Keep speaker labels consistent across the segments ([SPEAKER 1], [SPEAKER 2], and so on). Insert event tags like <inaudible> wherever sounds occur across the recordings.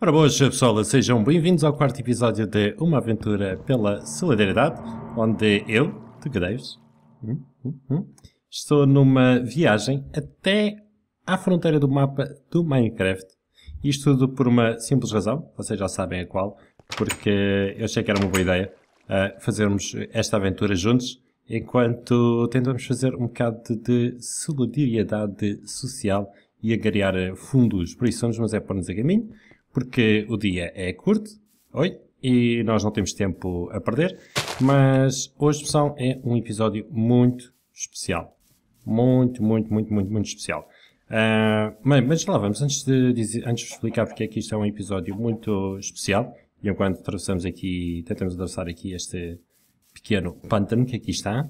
[SPEAKER 1] Ora boas pessoal, sejam bem-vindos ao quarto episódio de Uma Aventura pela Solidariedade, onde eu, tu que hum, hum, hum, estou numa viagem até à fronteira do mapa do Minecraft. Isto tudo por uma simples razão, vocês já sabem a qual, porque eu achei que era uma boa ideia ah, fazermos esta aventura juntos, enquanto tentamos fazer um bocado de solidariedade social e agariar fundos. Por isso, vamos, mas é pôr-nos a caminho porque o dia é curto, oi, e nós não temos tempo a perder, mas hoje, pessoal, é um episódio muito especial. Muito, muito, muito, muito, muito especial. Uh, ah, mas, mas lá vamos, antes de, dizer, antes de explicar porque é que isto é um episódio muito especial, e enquanto atravessamos aqui, tentamos atravessar aqui este pequeno pântano que aqui está,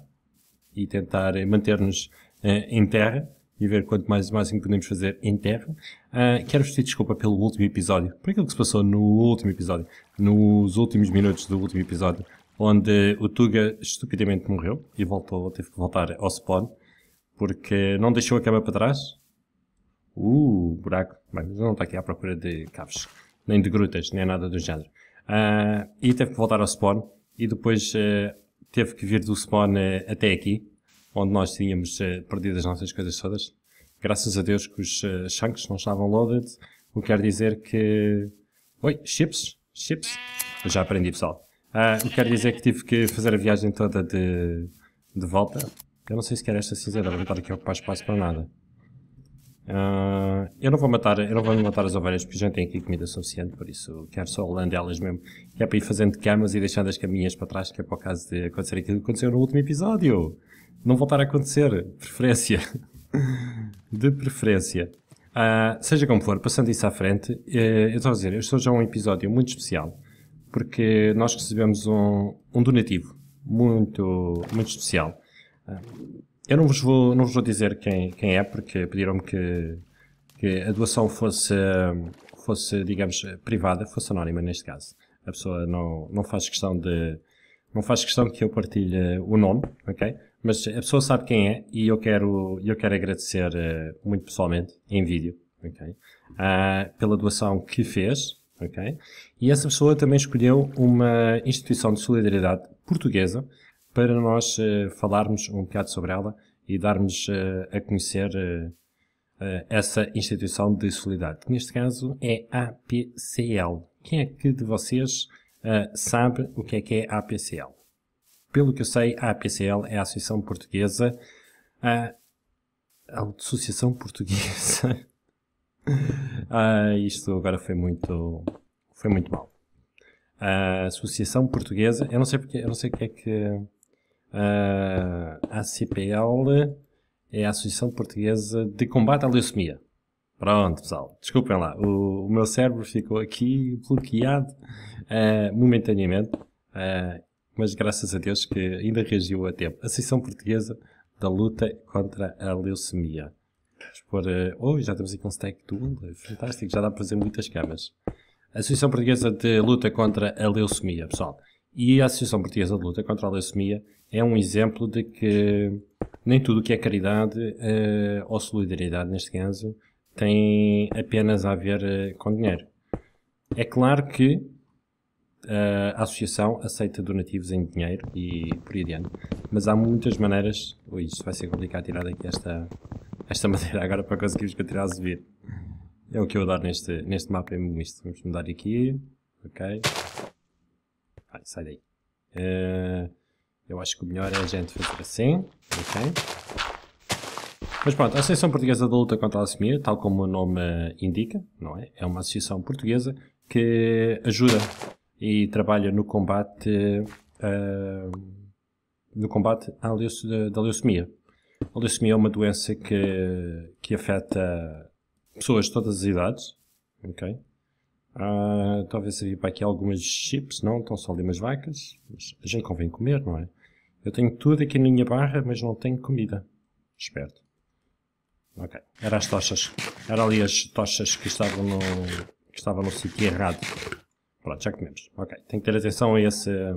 [SPEAKER 1] e tentar manter-nos uh, em terra, e ver quanto mais máximo é podemos fazer em terra. Uh, ah, Quero-vos pedir desculpa pelo último episódio, por aquilo que se passou no último episódio, nos últimos minutos do último episódio, onde o Tuga estupidamente morreu e voltou, teve que voltar ao spawn, porque não deixou a cama para trás. Uh, buraco. Bem, mas não está aqui à procura de caves, nem de grutas, nem nada do género. Uh, e teve que voltar ao spawn e depois uh, teve que vir do spawn até aqui onde nós tínhamos uh, perdido as nossas coisas todas. Graças a Deus que os uh, eh, chunks não estavam loaded, o que quer dizer que... Oi, chips? Chips? Eu já aprendi, pessoal. Uh, o que quer dizer que tive que fazer a viagem toda de, de volta. Eu não sei se quer esta cinzeira, vou estar aqui a ocupar espaço para nada. Uh, eu não vou matar, eu não vou matar as ovelhas porque já tenho aqui comida suficiente, por isso quero só olhando elas mesmo. Que é para ir fazendo camas e deixando as caminhas para trás, que é para o caso de acontecer aquilo que aconteceu no último episódio não voltar a acontecer. Preferência. <laughs> De preferência. Uh, seja como for, passando isso à frente, uh, eu estou a dizer, este hoje é um episódio muito especial, porque nós recebemos um, um donativo muito, muito especial. Uh, eu não vos vou, não vos vou dizer quem, quem é, porque pediram-me que, que a doação fosse, fosse, digamos, privada, fosse anónima neste caso. A pessoa não, não faz questão de, não faz questão que eu partilhe o nome, ok? Mas a pessoa sabe quem é e eu quero, eu quero agradecer uh, muito pessoalmente, em vídeo, okay, uh, pela doação que fez. Okay? E essa pessoa também escolheu uma instituição de solidariedade portuguesa para nós uh, falarmos um bocado sobre ela e darmos eh, a conhecer essa instituição de solidariedade, que neste caso é APCL. Quem é que de vocês sabe o que é que é APCL? pelo que eu sei, a APCL é a Associação Portuguesa. A, Associação Portuguesa. <laughs> ah, isto agora foi muito. Foi muito mal. A Associação Portuguesa. Eu não sei porque. Eu não sei o que é que. A ACPL é a Associação Portuguesa de Combate à Leucemia. Pronto, pessoal. Desculpem lá. O, o meu cérebro ficou aqui bloqueado uh, momentaneamente. Uh, mas graças a Deus que ainda reagiu a tempo. Associação Portuguesa da Luta contra a Leucemia. Vamos pôr. Uh, oh, já temos aqui um stack do Google, fantástico, já dá para fazer muitas camas. Associação Portuguesa de Luta contra a Leucemia, pessoal. E a Associação Portuguesa de Luta contra a Leucemia é um exemplo de que nem tudo o que é caridade uh, ou solidariedade, neste caso, tem apenas a ver uh, com dinheiro. É claro que eh, a associação aceita donativos em dinheiro e por aí adiante. Mas há muitas maneiras. Ui, isto vai ser complicado tirar daqui esta, esta <laughs> madeira agora para conseguirmos continuar a subir. É o que eu adoro neste, neste mapa, é isto. Vamos mudar aqui. Ok. Vai, sai daí. Uh, eu acho que o melhor é a gente fazer assim. Ok. Mas pronto, a Associação Portuguesa da Luta contra a Leucemia, tal como o nome indica, não é? É uma associação portuguesa que ajuda e trabalha no combate, uh, no combate à leuce, da leucemia. A leucemia é uma doença que, que afeta pessoas de todas as idades, ok? Uh, talvez havia para aqui algumas chips, não? Estão só ali umas vacas, mas a gente convém comer, não é? Eu tenho tudo aqui na minha barra, mas não tenho comida. Esperto. Ok. Era as tochas. Era ali as tochas que estavam no, que estavam no sítio errado. Pronto, já comemos. Ok, tem que ter atenção a esse, a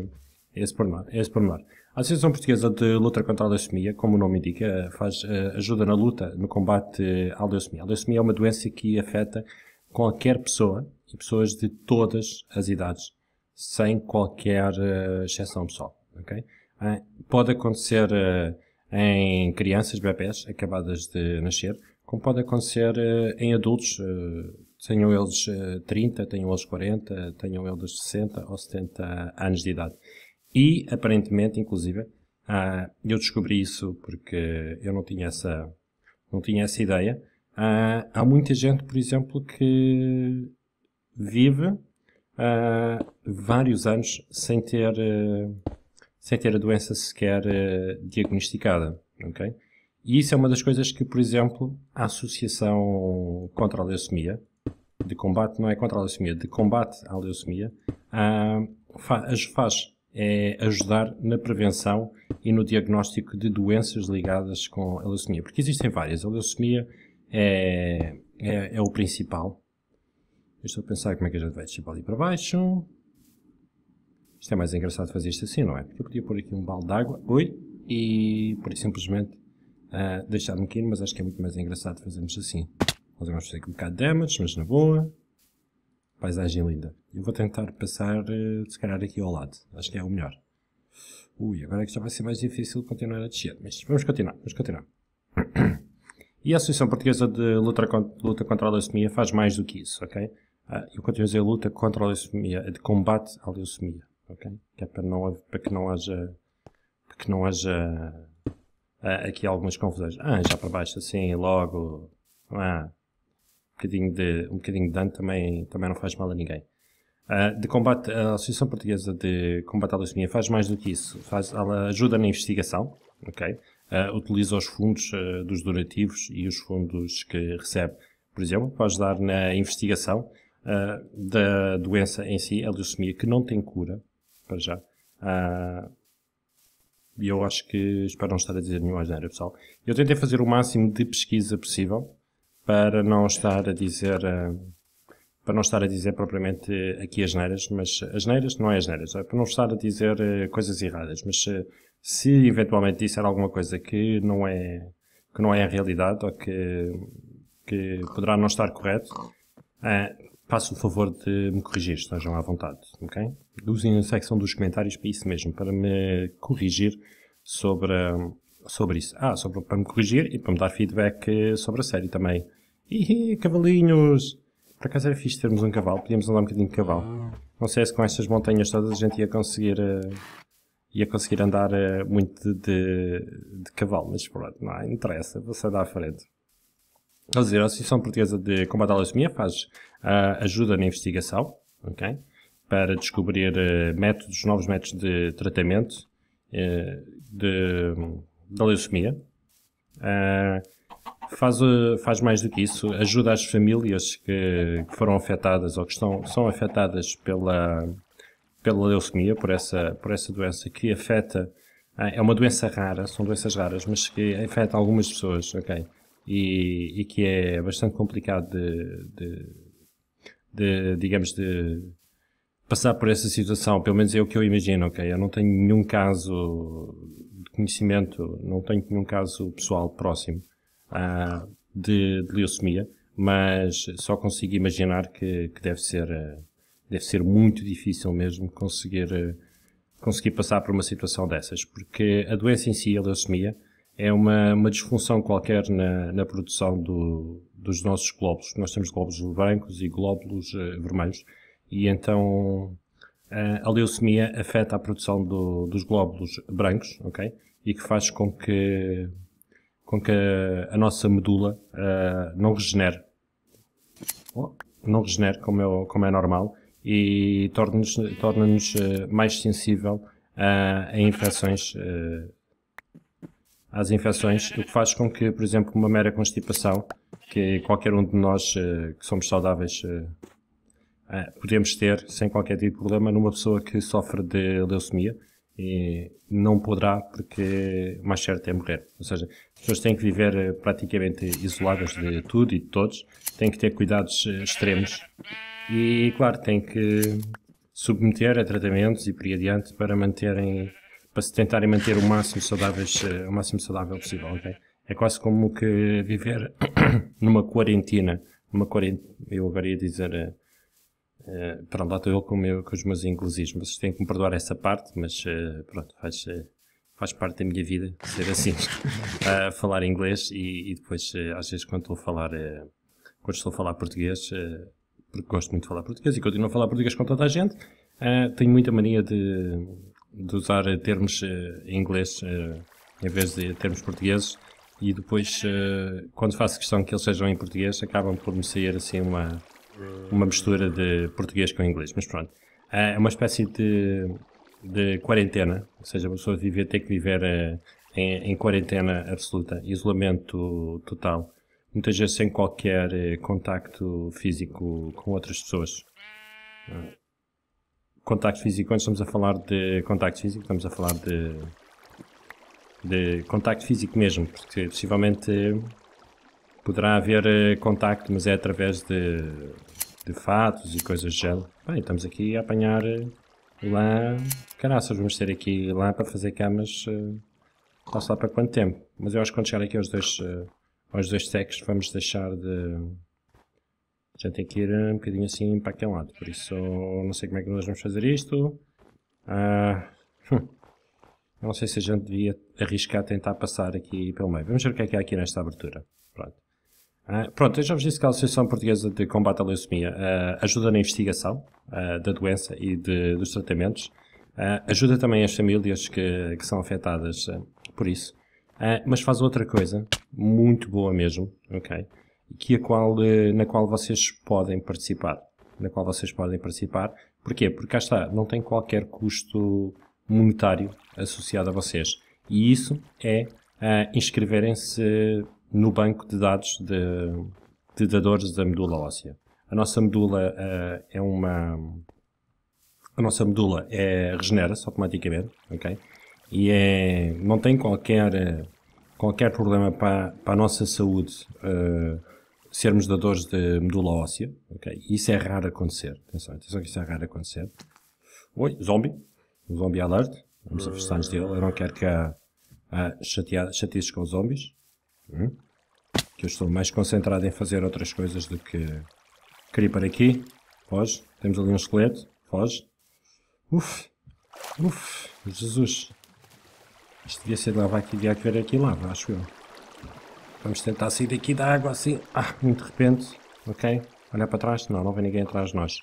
[SPEAKER 1] esse pormenor. A esse pormenor. A Associação Portuguesa de Luta contra a Leucemia, como o nome indica, faz, eh, ajuda na luta no combate à leucemia. A leucemia é uma doença que afeta qualquer pessoa e pessoas de todas as idades, sem qualquer eh, exceção pessoal. Okay? Ah, pode acontecer eh, em crianças, bebés acabadas de nascer, como pode acontecer em adultos tenham eles 30, eh, tenham eles 40, tenham eles 60 ou 70 anos de idade. E, aparentemente, inclusive, ah, eu descobri isso porque eu não tinha essa, não tinha essa ideia. Ah, há muita gente, por exemplo, que vive ah, vários anos sem ter, eh, sem ter a doença sequer eh, diagnosticada, ok? E isso é uma das coisas que, por exemplo, a Associação contra a Leucemia, de combate, não é contra a leucemia, de combate à leucemia, ah, faz, faz é ajudar na prevenção e no diagnóstico de doenças ligadas com a leucemia, porque existem várias. A leucemia é, é, é o principal. Eu estou a pensar como é que a gente vai descer para ali para baixo. Isto é mais engraçado fazer isto assim, não é? Porque eu podia pôr aqui um balde d'água oi, e por simplesmente uh, deixar-me bocadinho mas acho que é muito mais engraçado fazermos assim. Nós vamos fazer aqui um bocado de damage, mas na boa. Paisagem linda. Eu vou tentar passar, eh, se calhar, aqui ao lado. Acho que é o melhor. Ui, agora é que já vai ser mais difícil continuar a descer. Mas vamos continuar, vamos continuar. <clears throat> E a Associação Portuguesa de Luta contra, Luta contra a Leucemia faz mais do que isso, ok? Ah, eu continuo a dizer luta contra a leucemia, é de combate à leucemia, ok? Que é para, não, para que não haja, para que não haja ah, aqui algumas confusões. Ah, já para baixo assim, logo. Ah, bocadinho de, um bocadinho de dano também, também não faz mal a ninguém. Uh, de combate, a Associação Portuguesa de Combate à Leucemia faz mais do que isso. Faz, ela ajuda na investigação, ok? Uh, utiliza os fundos uh, dos donativos e os fundos que recebe, por exemplo, para ajudar na investigação da doença em si, a leucemia, que não tem cura, para já. E eu acho que, espero não estar a dizer nenhuma asneira, pessoal. Eu tentei fazer o máximo de pesquisa possível para não estar a dizer eh, para não estar a dizer propriamente aqui as neiras, mas as neiras não é as neiras, é para não estar a dizer eh, coisas erradas, mas eh, se eventualmente disser alguma coisa que não é que não é a realidade ou que, que poderá não estar correto, uh, faço o favor de me corrigir, estejam à vontade, ok? Usem a secção dos comentários para isso mesmo, para me corrigir sobre sobre isso. Ah, para me corrigir e para me dar feedback eh, sobre a série também. Ih, cavalinhos! Por acaso era fixe termos um cavalo, podíamos andar um bocadinho de cavalo. Não sei se com estas montanhas todas a gente ia conseguir, uh, ia conseguir andar uh, muito de, de, de, cavalo, mas pronto, não interessa, você dá à frente. Quer dizer, a Associação Portuguesa de Combate à Leucemia faz uh, ajuda na investigação, ok? Para descobrir métodos, novos métodos de tratamento de, da leucemia. Uh, faz, ah, faz mais do que isso, ajuda as famílias que, que foram afetadas ou que estão, são afetadas pela, pela leucemia, por essa, por essa doença que afeta. Ah, é uma doença rara, são doenças raras, mas que afeta algumas pessoas, ok? E, e que é bastante complicado de, de, de, digamos, de passar por essa situação. Pelo menos é o que eu imagino, ok? Eu não tenho nenhum caso conhecimento, não tenho nenhum caso pessoal próximo uh, de, de, leucemia, mas só consigo imaginar que, que deve ser ah, deve ser muito difícil mesmo conseguir ah, conseguir passar por uma situação dessas, porque a doença em si, a leucemia, é uma, uma disfunção qualquer na, na produção do, dos nossos glóbulos. Nós temos glóbulos brancos e glóbulos vermelhos, e então eh, a leucemia afeta a produção do, dos glóbulos brancos, ok? E que faz com que, com que a, a nossa medula uh, não regenere. Oh, não regenere como é, como é normal e torna-nos torna uh, eh, mais sensível uh, a infecções, às infecções, o que faz com que, por exemplo, uma mera constipação, que qualquer um de nós que somos saudáveis eh, podemos ter, sem qualquer tipo de problema, numa pessoa que sofre de leucemia e não poderá porque mais certo é morrer. Ou seja, as pessoas têm que viver eh, praticamente isoladas de tudo e de todos, têm que ter cuidados eh, extremos e, claro, têm que submeter a tratamentos e por aí adiante para manterem para se tentarem manter o máximo saudáveis o máximo saudável possível, ok? É quase como que viver <clears throat> numa quarentena, numa quarentena, eu agora ia dizer eh, para pronto, lá estou eu com, meu, com os meus inglesismos. Vocês têm que me perdoar essa parte, mas uh, pronto, faz, uh, faz parte da minha vida ser assim, <laughs> falar inglês e, e depois, às vezes, quando estou a falar, quando estou a falar português, porque gosto muito de falar português e continuo a falar português com toda a gente, tenho muita mania de, de usar termos em inglês em vez de termos portugueses e depois, quando faço questão que eles sejam em português, acabam por me sair assim uma uma mistura de português com inglês, mas pronto. Ah, é uma espécie de, de quarentena, ou seja, a pessoa devia que viver ah, em, em quarentena absoluta, isolamento total, muitas vezes sem qualquer ah, contacto físico com outras pessoas. Contacto físico, quando estamos a falar de contacto físico, estamos a falar de, de contacto físico mesmo, porque possivelmente Poderá haver eh, contacto, mas é através de, de fatos e coisas de gelo. Bem, estamos aqui a apanhar eh, lã. Caraças, vamos ter aqui lã para fazer camas. Eh, não sei lá para quanto tempo. Mas eu acho que quando chegar aqui aos dois, aos dois secos, vamos deixar de. Já tem que ir um bocadinho assim para aquele lado. Por isso, não sei como é que nós vamos fazer isto. Ah, <laughs> não sei se a gente devia arriscar tentar passar aqui pelo meio. Vamos ver o que é que há aqui nesta abertura. É? Pronto, eu já vos disse que a Associação Portuguesa de Combate à Leucemia uh, ajuda na investigação uh, da doença e de, dos tratamentos, uh, ajuda também as famílias que, que são afetadas por isso, mas faz outra coisa, muito boa mesmo, ok? Que a qual, na qual vocês podem participar. Na qual vocês podem participar. Porquê? Porque cá está, não tem qualquer custo monetário associado a vocês. E isso é inscreverem-se no banco de dados de, de dadores da medula óssea. A nossa medula uh, é uma. A nossa medula é, regenera-se automaticamente, ok? E é, não tem qualquer, eh, qualquer problema para, para a nossa saúde uh, sermos dadores de medula óssea, ok? Isso é raro acontecer. Atenção, atenção que isso é raro acontecer. Oi, zombie. Zombie alert. Vamos afastar-nos dele. Eu não quero que há, há chateados, com zombies. Hum? Que eu estou mais concentrado em fazer outras coisas do que creeper aqui. Foge. Temos ali um esqueleto. Foge. Uf. Uf. Jesus. Isto devia ser lava aqui. Devia haver aqui lava, acho eu. Vamos tentar sair daqui da água assim. Ah, de repente. Ok. Olha para trás. Não, não vem ninguém atrás de nós.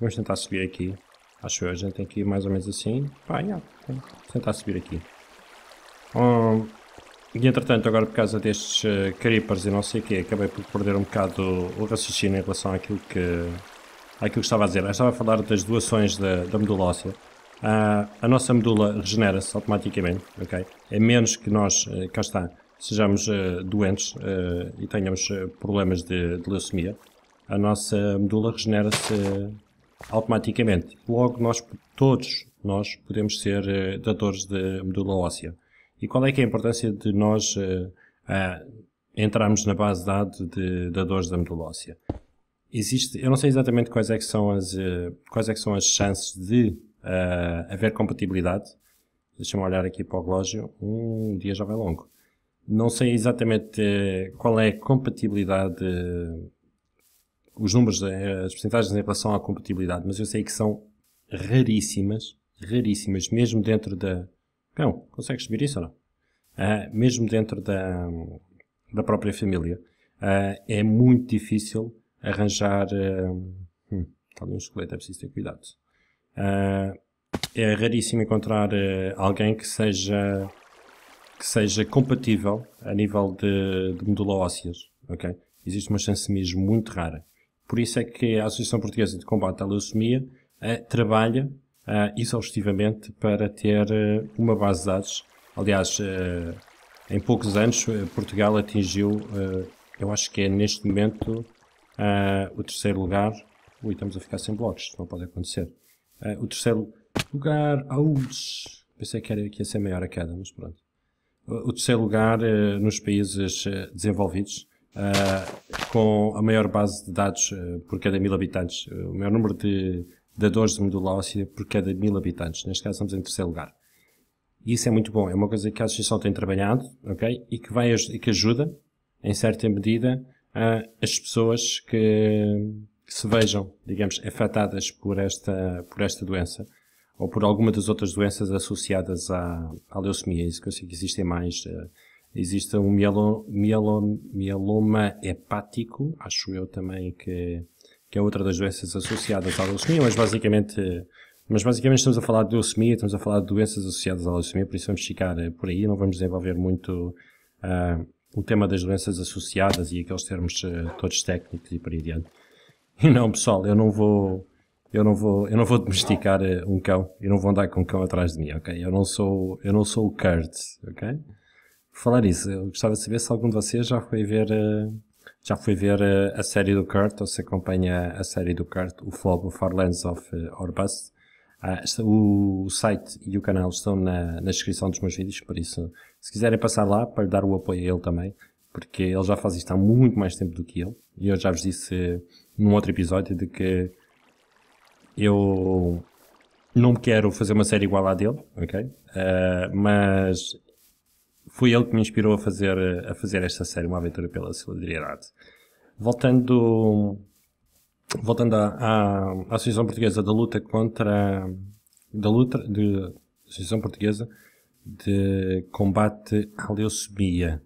[SPEAKER 1] Vamos tentar subir aqui. Acho eu. A gente tem que ir mais ou menos assim. Pá, Vamos tentar subir aqui. Um, e entretanto, agora por causa destes uh, creepers e não sei o quê, acabei por perder um bocado o, raciocínio em relação àquilo que, àquilo que estava a dizer. Eu estava a falar das doações da, da medula óssea. Uh, a nossa medula regenera-se automaticamente, ok? A menos que nós, uh, cá está, sejamos uh, doentes e tenhamos problemas de, de, leucemia, a nossa medula regenera-se automaticamente. Logo, nós todos nós podemos ser dadores de medula óssea. E qual é que é a importância de nós uh, uh, entrarmos na base de dados de, de dores da medulócia? Existe, eu não sei exatamente quais é que são as, uh, quais é que são as chances de eh, haver compatibilidade. Deixa-me olhar aqui para o relógio. Um dia já vai longo. Não sei exatamente qual é a compatibilidade, os números, as percentagens em relação à compatibilidade, mas eu sei que são raríssimas, raríssimas, mesmo dentro da, não, consegues subir isso ou não? Uh, mesmo dentro da, da própria família, uh, é muito difícil arranjar. Uh, hum, está ali um esqueleto, é preciso ter cuidado. Uh, é raríssimo encontrar alguém que seja que seja compatível a nível de, de medula ósseas, ok? Existe uma chance mesmo muito rara. Por isso é que a Associação Portuguesa de Combate à Leucemia trabalha uh, exaustivamente para ter uh, uma base de dados. Aliás, uh, em poucos anos, Portugal atingiu, eu acho que é neste momento, o terceiro lugar. Ui, estamos a ficar sem blocos, não pode acontecer. o terceiro lugar. Ouch! Pensei que, era, que ia ser maior a queda, mas pronto. O, o terceiro lugar nos países desenvolvidos. Uh, com a maior base de dados uh, por cada mil habitantes, uh, o maior número de da dores de medula óssea por cada mil habitantes. Neste caso, estamos em terceiro lugar. E isso é muito bom. É uma coisa que a Associação tem trabalhado, ok? E que, vai, e que ajuda, em certa medida, a, as pessoas que, que, se vejam, digamos, afetadas por esta, por esta doença ou por alguma das outras doenças associadas à, à leucemia. É isso que eu sei que existem mais. Eh, existe um mielo mieloma hepático, acho eu também que que é outra das doenças associadas à leucemia, mas basicamente, mas basicamente estamos a falar de leucemia, estamos a falar de doenças associadas à leucemia, por isso vamos ficar eh, por aí, não vamos desenvolver muito uh, o tema das doenças associadas e aqueles termos uh, todos técnicos e por aí adiante. E não, pessoal, eu não vou eu não vou, eu não vou domesticar eh, um cão, eu não vou andar com um cão atrás de mim, ok? Eu não sou, eu não sou o Kurt, ok? falar isso, eu gostava de saber se algum de vocês já foi ver uh, já fui ver eh, a série do Kurt, ou se acompanha a série do Kurt, o Flobo for Lands of eh, Orbus. Ah, o, site e o canal estão na, na descrição dos meus vídeos, por isso, se quiserem passar lá para dar o apoio a ele também, porque ele já faz isto há muito mais tempo do que eu. E eu já vos disse num outro episódio de que eu não quero fazer uma série igual à dele, ok? Ah, mas foi ele que me inspirou a fazer, a fazer esta série, Uma Aventura pela Solidariedade. Voltando, voltando à, Associação Portuguesa da Luta contra. da Luta. De, Associação Portuguesa de Combate à Leucemia.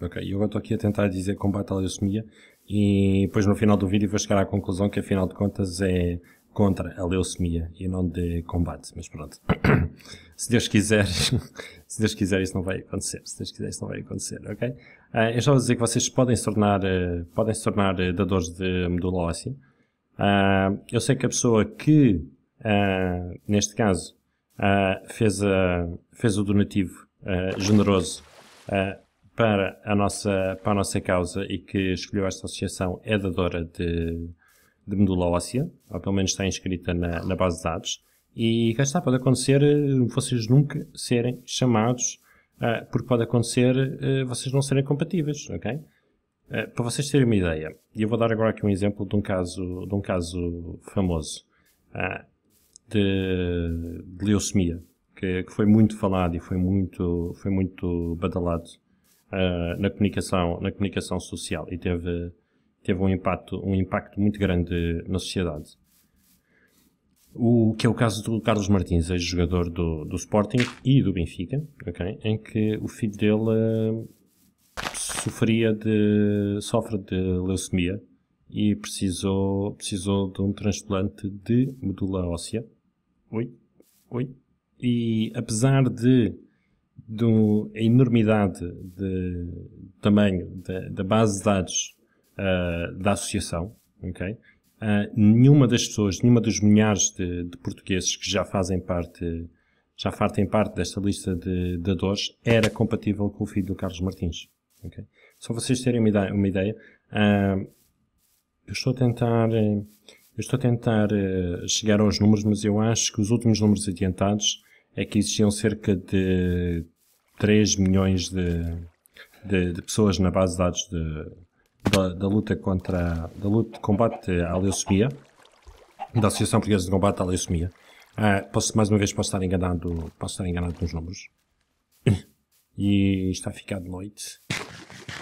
[SPEAKER 1] Ok, eu agora estou aqui a tentar dizer combate à leucemia e depois no final do vídeo vou chegar à conclusão que afinal de contas é contra a leucemia e não de combate, mas pronto. <coughs> se Deus quiser, <laughs> se Deus quiser isso não vai acontecer, se Deus quiser isso não vai acontecer, ok? Uh, eu estava vou dizer que vocês podem se tornar, uh, podem se tornar uh, dadores de medula óssea. Ah, eu sei que a pessoa que, ah, neste caso, fez, fez o donativo generoso para, a nossa, para a nossa causa e que escolheu esta associação é dadora de de medula óssea, ou pelo menos está inscrita na, na base de dados, e cá está, pode acontecer eh, vocês nunca serem chamados, uh, porque pode acontecer uh, vocês não serem compatíveis, ok? Uh, para vocês terem uma ideia, e eu vou dar agora aqui um exemplo de um caso, de um caso famoso de, de, leucemia, que, que, foi muito falado e foi muito, foi muito badalado na, comunicação, na comunicação social e teve teve um impacto, um impacto muito grande na sociedade. O que é o caso do Carlos Martins, ex-jogador do, do Sporting e do Benfica, okay, em que o filho dele eh, sofria de, sofre de leucemia e precisou, precisou de um transplante de medula óssea. Oi? Oi? E apesar de, de a enormidade de tamanho da base de dados eh, da associação, ok? Uh, nenhuma das pessoas, nenhuma dos milhares de, de, portugueses que já fazem parte, já fazem parte desta lista de, de dores era compatível com o filho do Carlos Martins. ok? Só vocês terem uma ideia, uma ideia uh, eu estou a tentar, eu estou a tentar uh, chegar aos números, mas eu acho que os últimos números adiantados é que existiam cerca de 3 milhões de, de pessoas na base de dados de, da, da luta contra da luta de combate à leucemia, da Associação Portuguesa de Combate à Leucemia. Ah, posso, mais uma vez posso estar enganado, posso estar enganado nos números. E está a ficar de noite.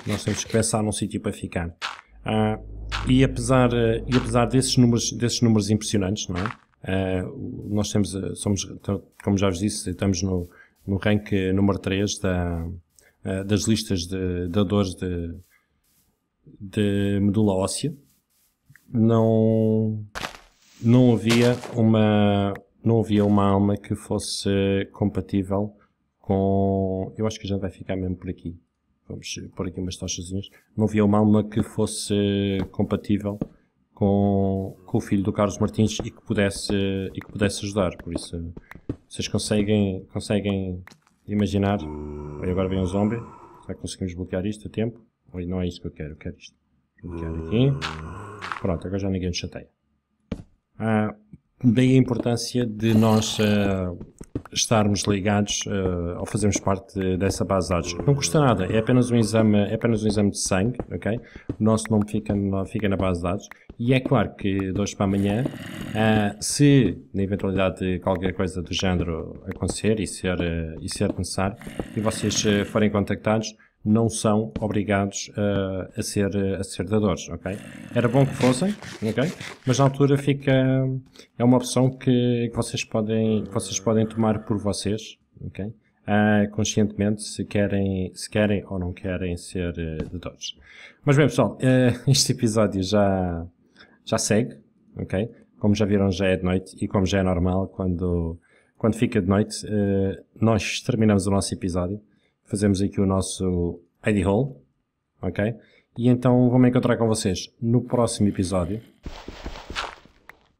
[SPEAKER 1] Nós temos que pensar num sítio para ficar. Ah, e apesar, e apesar desses, números, desses números impressionantes, não é? Uh, nós temos, ah, somos, como já vos disse, estamos no, no rank número 3 da, uh, das listas de, de dores de, de medula óssea, não, não havia uma não havia uma alma que fosse compatível com. Eu acho que já vai ficar mesmo por aqui. Vamos pôr aqui umas tochazinhas. Não havia uma alma que fosse compatível com, com o filho do Carlos Martins e que pudesse, e que pudesse ajudar. Por isso, vocês conseguem, conseguem imaginar. e agora vem um zombie. Será que conseguimos bloquear isto a tempo? Oi, não é isso que eu quero, eu quero isto. Eu quero hum. aqui. Pronto, agora já ninguém nos chateia. Ah, daí a importância de nós ah, estarmos ligados ao ah, ou fazermos parte dessa base de dados. Não custa nada, é apenas um exame, é apenas um exame de sangue, ok? O nosso nome fica, fica na base de dados. E é claro que de hoje para amanhã, ah, se na eventualidade de qualquer coisa do género acontecer e ser, e ser necessário, e vocês forem contactados, não são obrigados eh, a, ser, a ser dadores, ok? Era bom que fossem, ok? Mas na altura fica, é uma opção que, que vocês, podem, que vocês podem tomar por vocês, ok? Uh, conscientemente se querem, se querem ou não querem ser eh, dadores. Mas bem pessoal, eh, <laughs> este episódio já, já segue, ok? Como já viram já é de noite e como já é normal quando, quando fica de noite, nós terminamos o nosso episódio fazemos aqui o nosso ID Hall, ok? E então vou-me encontrar com vocês no próximo episódio.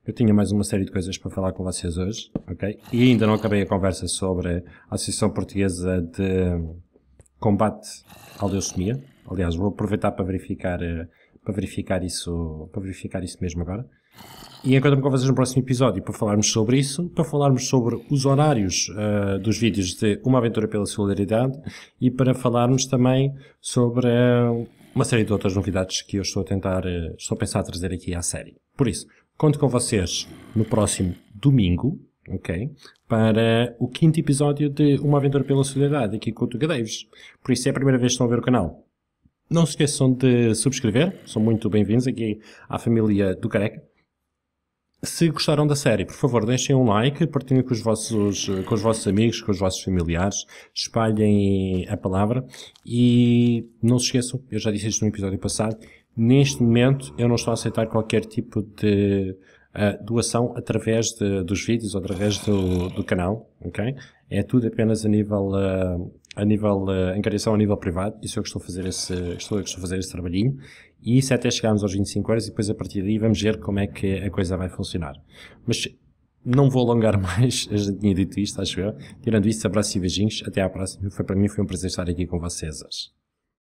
[SPEAKER 1] Eu tinha mais uma série de coisas para falar com vocês hoje, ok? E ainda não acabei a conversa sobre a Associação Portuguesa de Combate à Leucemia. Aliás, vou aproveitar para verificar, eh, para verificar isso, para verificar isso mesmo agora. E encontro-me com vocês no próximo episódio para falarmos sobre isso, para falarmos sobre os horários uh, dos vídeos de Uma Aventura pela Solidariedade e para falarmos também sobre uh, uma série de outras novidades que eu estou a tentar, uh, estou a pensar a trazer aqui à série. Por isso, conto com vocês no próximo domingo, ok? Para o quinto episódio de Uma Aventura pela Solidariedade aqui com o Tuga Davis. Por isso é a primeira vez que estão a ver o canal. Não se esqueçam de subscrever, são muito bem-vindos aqui à família do Careca. Se gostaram da série, por favor, deixem um like, partilhem com os vossos, com os vossos amigos, com os vossos familiares, espalhem a palavra e não se esqueçam, eu já disse isto no episódio passado, neste momento eu não estou a aceitar qualquer tipo de uh, doação através de, dos vídeos ou através do, do, canal, ok? É tudo apenas a nível, uh, a nível, uh, eh, encarnação a nível privado, isso eu é que estou a fazer esse, estou, estou a fazer esse trabalhinho e isso é até chegarmos aos 25 horas e depois a partir daí vamos ver como é que a coisa vai funcionar. Mas não vou alongar <laughs> mais, eu já tinha dito isto, acho eu. Tirando isso, abraço e beijinhos. Até à próxima. Foi para mim foi um prazer estar aqui com vocês